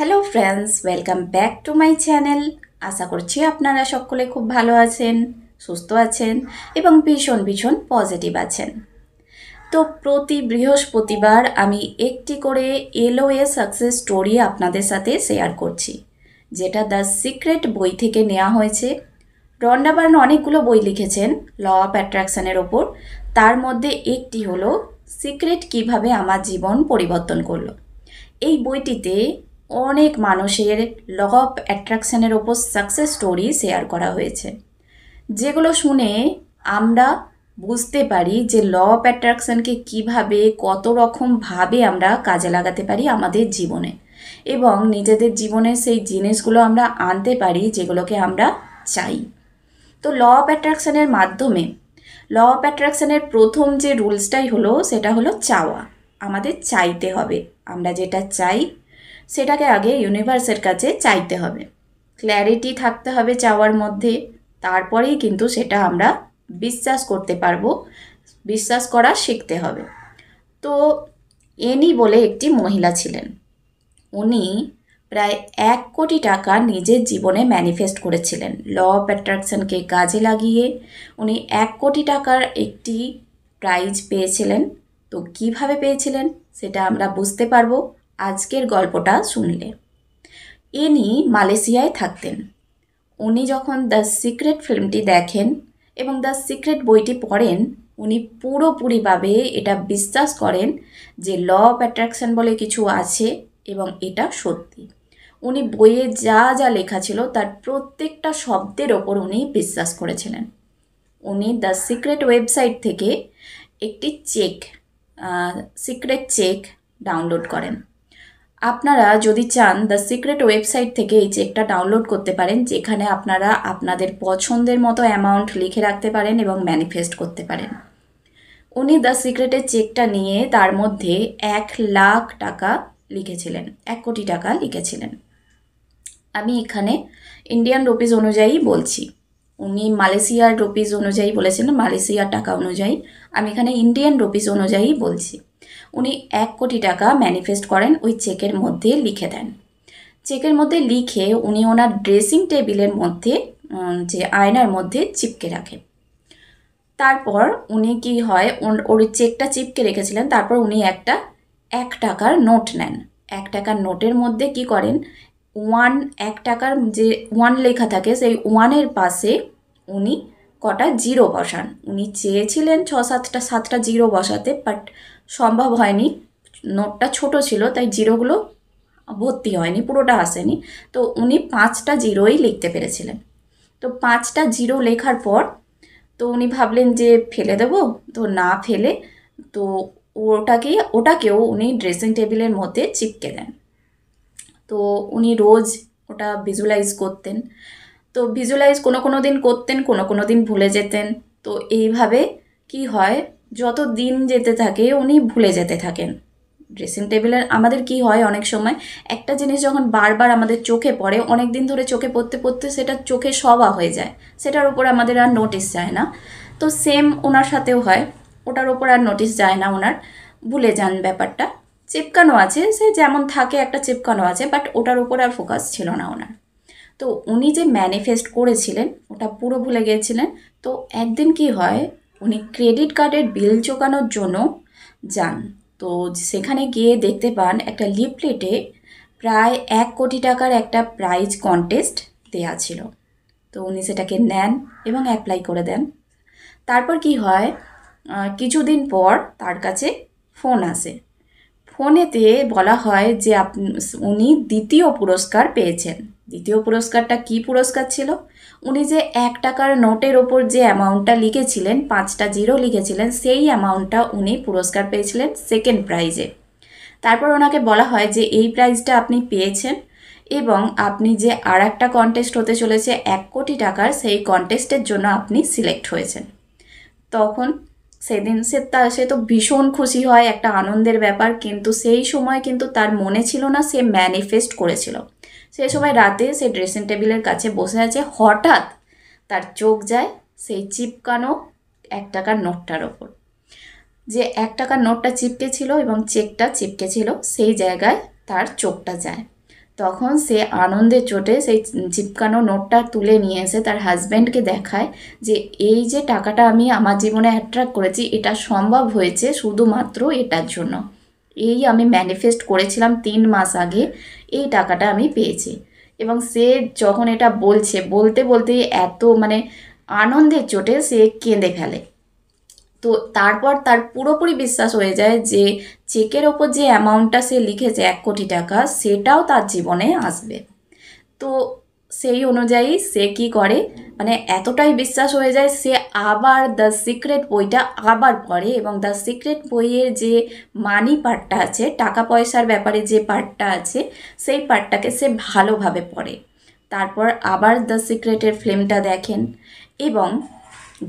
hello friends welcome back to my channel আশা করছি আপনারা সকলে খুব ভালো আছেন সুস্থ আছেন এবং ভীষণ ভীষণ পজিটিভ আছেন তো প্রতি বৃহস্পতিবার আমি একটি করে এলো এ সাকসেস স্টোরি আপনাদের সাথে শেয়ার করছি যেটা দ্য সিক্রেট বই থেকে নেওয়া হয়েছে রন্ডাবার্ন অনেকগুলো বই লিখেছেন ল অফ অ্যাট্রাকশানের ওপর তার মধ্যে একটি হলো সিক্রেট কিভাবে আমার জীবন পরিবর্তন করলো এই বইটিতে অনেক মানুষের ল অফ অ্যাট্রাকশানের ওপর সাকসেস স্টোরি শেয়ার করা হয়েছে যেগুলো শুনে আমরা বুঝতে পারি যে ল অফ অ্যাট্রাকশানকে কীভাবে কত রকমভাবে আমরা কাজে লাগাতে পারি আমাদের জীবনে এবং নিজেদের জীবনে সেই জিনিসগুলো আমরা আনতে পারি যেগুলোকে আমরা চাই তো ল অফ অ্যাট্রাকশানের মাধ্যমে ল অফ অ্যাট্রাকশানের প্রথম যে রুলসটাই হলো সেটা হলো চাওয়া আমাদের চাইতে হবে আমরা যেটা চাই সেটাকে আগে ইউনিভার্সের কাছে চাইতে হবে ক্ল্যারিটি থাকতে হবে চাওয়ার মধ্যে তারপরেই কিন্তু সেটা আমরা বিশ্বাস করতে পারবো বিশ্বাস করা শিখতে হবে তো এনি বলে একটি মহিলা ছিলেন উনি প্রায় এক কোটি টাকা নিজের জীবনে ম্যানিফেস্ট করেছিলেন ল অফ অ্যাট্রাকশনকে কাজে লাগিয়ে উনি এক কোটি টাকার একটি প্রাইজ পেয়েছিলেন তো কিভাবে পেয়েছিলেন সেটা আমরা বুঝতে পারবো আজকের গল্পটা শুনলে ইনি মালয়েশিয়ায় থাকতেন উনি যখন দ্য সিক্রেট ফিল্মটি দেখেন এবং দ্য সিক্রেট বইটি পড়েন উনি পুরোপুরিভাবে এটা বিশ্বাস করেন যে ল অফ অ্যাট্রাকশন বলে কিছু আছে এবং এটা সত্যি উনি বইয়ে যা যা লেখা ছিল তার প্রত্যেকটা শব্দের ওপর উনি বিশ্বাস করেছিলেন উনি দ্য সিক্রেট ওয়েবসাইট থেকে একটি চেক সিক্রেট চেক ডাউনলোড করেন আপনারা যদি চান দ্য সিক্রেট ওয়েবসাইট থেকে এই চেকটা ডাউনলোড করতে পারেন যেখানে আপনারা আপনাদের পছন্দের মতো অ্যামাউন্ট লিখে রাখতে পারেন এবং ম্যানিফেস্ট করতে পারেন উনি দ্য সিক্রেটের চেকটা নিয়ে তার মধ্যে এক লাখ টাকা লিখেছিলেন এক কোটি টাকা লিখেছিলেন আমি এখানে ইন্ডিয়ান রুপিস অনুযায়ী বলছি উনি মালয়েশিয়ার রুপিস অনুযায়ী বলেছেন মালয়েশিয়ার টাকা অনুযায়ী আমি এখানে ইন্ডিয়ান রুপিস অনুযায়ী বলছি উনি এক কোটি টাকা ম্যানিফেস্ট করেন ওই চেকের মধ্যে লিখে দেন চেকের মধ্যে লিখে উনি ওনার ড্রেসিং টেবিলের মধ্যে যে আয়নার মধ্যে চিপকে রাখেন তারপর উনি কি হয় ওর চেকটা চিপকে রেখেছিলেন তারপর উনি একটা এক টাকার নোট নেন এক টাকার নোটের মধ্যে কি করেন ওয়ান এক টাকার যে ওয়ান লেখা থাকে সেই ওয়ানের পাশে উনি কটা জিরো বসান উনি চেয়েছিলেন ছ সাতটা সাতটা জিরো বসাতে বাট সম্ভব হয়নি নোটটা ছোট ছিল তাই জিরোগুলো ভর্তি হয়নি পুরোটা আসেনি তো উনি পাঁচটা জিরোই লিখতে পেরেছিলেন তো পাঁচটা জিরো লেখার পর তো উনি ভাবলেন যে ফেলে দেব তো না ফেলে তো ওটাকে ওটাকেও উনি ড্রেসিং টেবিলের মধ্যে চিপকে দেন তো উনি রোজ ওটা ভিজুয়ালাইজ করতেন তো ভিজুয়ালাইজ কোনো কোনো দিন করতেন কোনো কোনো দিন ভুলে যেতেন তো এইভাবে কি হয় যত দিন যেতে থাকে উনি ভুলে যেতে থাকেন ড্রেসিং টেবিলের আমাদের কি হয় অনেক সময় একটা জিনিস যখন বারবার আমাদের চোখে পড়ে অনেক দিন ধরে চোখে পড়তে পড়তে সেটা চোখে সবা হয়ে যায় সেটার ওপর আমাদের আর নোটিস যায় না তো সেম ওনার সাথেও হয় ওটার ওপর আর নোটিস যায় না ওনার ভুলে যান ব্যাপারটা চেপকানো আছে সে যেমন থাকে একটা চেপকানো আছে বাট ওটার ওপর আর ফোকাস ছিল না ওনার তো উনি যে ম্যানিফেস্ট করেছিলেন ওটা পুরো ভুলে গিয়েছিলেন তো একদিন কি হয় উনি ক্রেডিট কার্ডের বিল চোকানোর জন্য যান তো সেখানে গিয়ে দেখতে পান একটা লিফলেটে প্রায় এক কোটি টাকার একটা প্রাইজ কন্টেস্ট দেয়া ছিল তো উনি সেটাকে নেন এবং অ্যাপ্লাই করে দেন তারপর কি হয় কিছুদিন পর তার কাছে ফোন আসে ফোনেতে বলা হয় যে আপ উনি দ্বিতীয় পুরস্কার পেয়েছেন দ্বিতীয় পুরস্কারটা কি পুরস্কার ছিল উনি যে এক টাকার নোটের ওপর যে অ্যামাউন্টটা লিখেছিলেন পাঁচটা জিরো লিখেছিলেন সেই অ্যামাউন্টটা উনি পুরস্কার পেয়েছিলেন সেকেন্ড প্রাইজে তারপর ওনাকে বলা হয় যে এই প্রাইজটা আপনি পেয়েছেন এবং আপনি যে আর একটা কন্টেস্ট হতে চলেছে এক কোটি টাকার সেই কন্টেস্টের জন্য আপনি সিলেক্ট হয়েছেন তখন সেদিন সে তা সে তো ভীষণ খুশি হয় একটা আনন্দের ব্যাপার কিন্তু সেই সময় কিন্তু তার মনে ছিল না সে ম্যানিফেস্ট করেছিল সে সময় রাতে সে ড্রেসিং টেবিলের কাছে বসে আছে হঠাৎ তার চোখ যায় সেই চিপকানো এক টাকার নোটটার ওপর যে এক টাকার নোটটা চিপকে ছিল এবং চেকটা চিপকে ছিল সেই জায়গায় তার চোখটা যায় তখন সে আনন্দে চোটে সেই চিপকানো নোটটা তুলে নিয়ে এসে তার হাজব্যান্ডকে দেখায় যে এই যে টাকাটা আমি আমার জীবনে অ্যাট্রাক্ট করেছি এটা সম্ভব হয়েছে শুধুমাত্র এটার জন্য এই আমি ম্যানিফেস্ট করেছিলাম তিন মাস আগে এই টাকাটা আমি পেয়েছি এবং সে যখন এটা বলছে বলতে বলতে এত মানে আনন্দের চোটে সে কেঁদে ফেলে তো তারপর তার পুরোপুরি বিশ্বাস হয়ে যায় যে চেকের ওপর যে অ্যামাউন্টটা সে লিখেছে এক কোটি টাকা সেটাও তার জীবনে আসবে তো সেই অনুযায়ী সে কি করে মানে এতটাই বিশ্বাস হয়ে যায় সে আবার দ্য সিক্রেট বইটা আবার পড়ে এবং দ্য সিক্রেট বইয়ের যে মানি পার্টটা আছে টাকা পয়সার ব্যাপারে যে পার্টটা আছে সেই পার্টটাকে সে ভালোভাবে পড়ে তারপর আবার দ্য সিক্রেটের ফিল্মটা দেখেন এবং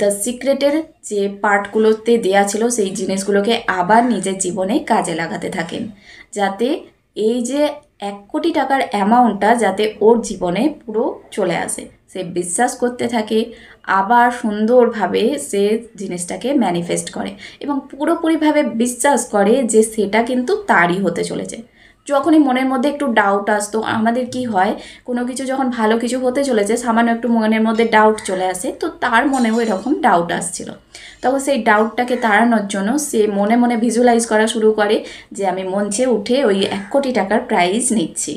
দ্য সিক্রেটের যে পার্টগুলোতে দেয়া ছিল সেই জিনিসগুলোকে আবার নিজের জীবনে কাজে লাগাতে থাকেন যাতে এই যে এক কোটি টাকার অ্যামাউন্টটা যাতে ওর জীবনে পুরো চলে আসে সে বিশ্বাস করতে থাকে আবার সুন্দরভাবে সে জিনিসটাকে ম্যানিফেস্ট করে এবং পুরোপুরিভাবে বিশ্বাস করে যে সেটা কিন্তু তারই হতে চলেছে যখনই মনের মধ্যে একটু ডাউট আসতো আমাদের কি হয় কোনো কিছু যখন ভালো কিছু হতে চলেছে সামান্য একটু মনের মধ্যে ডাউট চলে আসে তো তার মনেও এরকম ডাউট আসছিল তখন সেই ডাউটটাকে তাড়ানোর জন্য সে মনে মনে ভিজুয়ালাইজ করা শুরু করে যে আমি মঞ্চে উঠে ওই এক কোটি টাকার প্রাইজ নিচ্ছি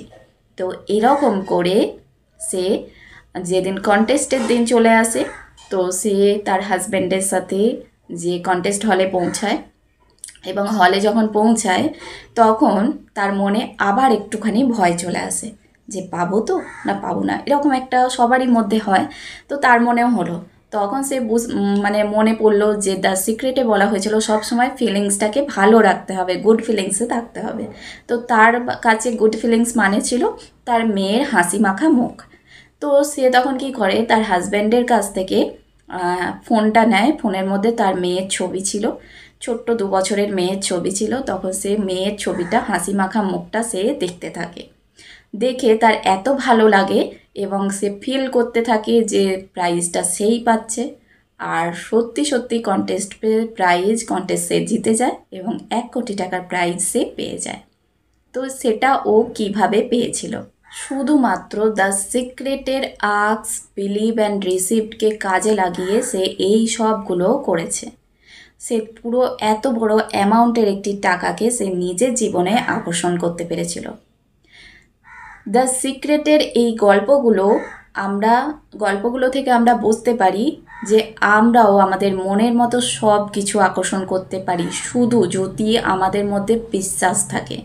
তো এরকম করে সে যেদিন কন্টেস্টের দিন চলে আসে তো সে তার হাজব্যান্ডের সাথে যে কন্টেস্ট হলে পৌঁছায় এবং হলে যখন পৌঁছায় তখন তার মনে আবার একটুখানি ভয় চলে আসে যে পাবো তো না পাবো না এরকম একটা সবারই মধ্যে হয় তো তার মনেও হলো তখন সে বুঝ মানে মনে পড়লো যে দ্য সিক্রেটে বলা হয়েছিল সব সময় ফিলিংসটাকে ভালো রাখতে হবে গুড ফিলিংসে থাকতে হবে তো তার কাছে গুড ফিলিংস মানে ছিল তার মেয়ের হাসি মাখা মুখ তো সে তখন কি করে তার হাজব্যান্ডের কাছ থেকে ফোনটা নেয় ফোনের মধ্যে তার মেয়ের ছবি ছিল ছোট্ট দু বছরের মেয়ের ছবি ছিল তখন সে মেয়ের ছবিটা হাসি মাখা মুখটা সে দেখতে থাকে দেখে তার এত ভালো লাগে এবং সে ফিল করতে থাকে যে প্রাইজটা সেই পাচ্ছে আর সত্যি সত্যি কন্টেস্ট প্রাইজ কন্টেস্ট সে জিতে যায় এবং এক কোটি টাকার প্রাইজ সে পেয়ে যায় তো সেটা ও কিভাবে পেয়েছিল শুধুমাত্র দ্য সিক্রেটের আক্স বিলিভ অ্যান্ড রিসিপ্টকে কাজে লাগিয়ে সে এই সবগুলো করেছে সে পুরো এত বড় অ্যামাউন্টের একটি টাকাকে সে নিজের জীবনে আকর্ষণ করতে পেরেছিল দ্য সিক্রেটের এই গল্পগুলো আমরা গল্পগুলো থেকে আমরা বুঝতে পারি যে আমরাও আমাদের মনের মতো সব কিছু আকর্ষণ করতে পারি শুধু যদি আমাদের মধ্যে বিশ্বাস থাকে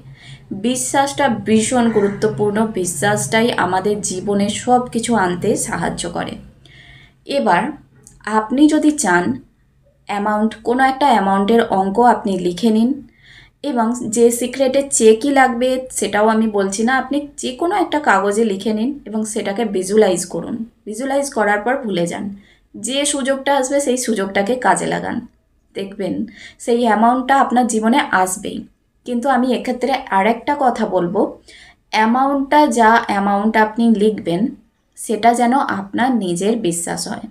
বিশ্বাসটা ভীষণ গুরুত্বপূর্ণ বিশ্বাসটাই আমাদের জীবনে সব কিছু আনতে সাহায্য করে এবার আপনি যদি চান অ্যামাউন্ট কোনো একটা অ্যামাউন্টের অঙ্ক আপনি লিখে নিন এবং যে সিক্রেটে চেকই লাগবে সেটাও আমি বলছি না আপনি যে কোনো একটা কাগজে লিখে নিন এবং সেটাকে ভিজুয়ালাইজ করুন ভিজুয়ালাইজ করার পর ভুলে যান যে সুযোগটা আসবে সেই সুযোগটাকে কাজে লাগান দেখবেন সেই অ্যামাউন্টটা আপনার জীবনে আসবেই কিন্তু আমি এক্ষেত্রে আরেকটা কথা বলবো অ্যামাউন্টটা যা অ্যামাউন্ট আপনি লিখবেন সেটা যেন আপনার নিজের বিশ্বাস হয়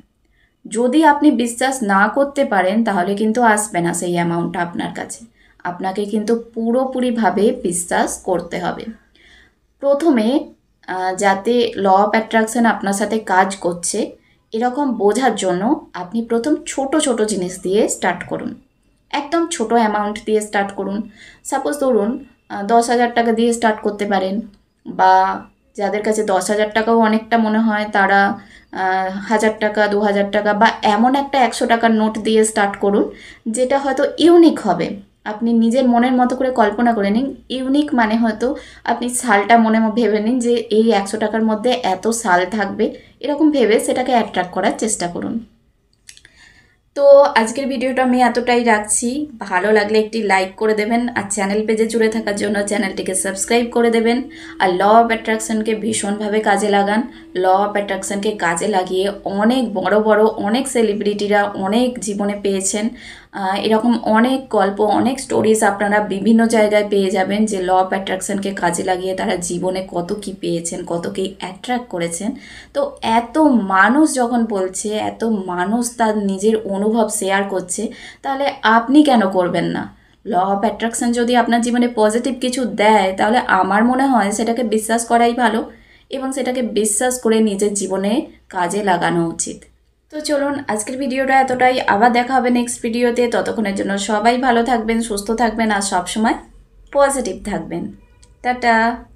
যদি আপনি বিশ্বাস না করতে পারেন তাহলে কিন্তু আসবে না সেই অ্যামাউন্টটা আপনার কাছে আপনাকে কিন্তু পুরোপুরিভাবে বিশ্বাস করতে হবে প্রথমে যাতে ল অফ অ্যাট্রাকশান আপনার সাথে কাজ করছে এরকম বোঝার জন্য আপনি প্রথম ছোট ছোট জিনিস দিয়ে স্টার্ট করুন একদম ছোট অ্যামাউন্ট দিয়ে স্টার্ট করুন সাপোজ ধরুন দশ হাজার টাকা দিয়ে স্টার্ট করতে পারেন বা যাদের কাছে দশ হাজার টাকাও অনেকটা মনে হয় তারা হাজার টাকা দু হাজার টাকা বা এমন একটা একশো টাকার নোট দিয়ে স্টার্ট করুন যেটা হয়তো ইউনিক হবে আপনি নিজের মনের মতো করে কল্পনা করে নিন ইউনিক মানে হয়তো আপনি সালটা মনে ভেবে নিন যে এই একশো টাকার মধ্যে এত সাল থাকবে এরকম ভেবে সেটাকে অ্যাট্রাক্ট করার চেষ্টা করুন তো আজকের ভিডিওটা আমি এতটাই রাখছি ভালো লাগলে একটি লাইক করে দেবেন আর চ্যানেল পেজে জুড়ে থাকার জন্য চ্যানেলটিকে সাবস্ক্রাইব করে দেবেন আর ল অফ অ্যাট্রাকশনকে ভীষণভাবে কাজে লাগান ল অফ অ্যাট্রাকশনকে কাজে লাগিয়ে অনেক বড় বড় অনেক সেলিব্রিটিরা অনেক জীবনে পেয়েছেন এরকম অনেক গল্প অনেক স্টোরিজ আপনারা বিভিন্ন জায়গায় পেয়ে যাবেন যে ল অফ অ্যাট্রাকশানকে কাজে লাগিয়ে তারা জীবনে কত কি পেয়েছেন কত কি অ্যাট্রাক্ট করেছেন তো এত মানুষ যখন বলছে এত মানুষ তার নিজের অনুভব শেয়ার করছে তাহলে আপনি কেন করবেন না ল অফ অ্যাট্রাকশান যদি আপনার জীবনে পজিটিভ কিছু দেয় তাহলে আমার মনে হয় সেটাকে বিশ্বাস করাই ভালো এবং সেটাকে বিশ্বাস করে নিজের জীবনে কাজে লাগানো উচিত তো চলুন আজকের ভিডিওটা এতটাই আবার দেখা হবে নেক্সট ভিডিওতে ততক্ষণের জন্য সবাই ভালো থাকবেন সুস্থ থাকবেন আর সবসময় পজিটিভ থাকবেন টাটা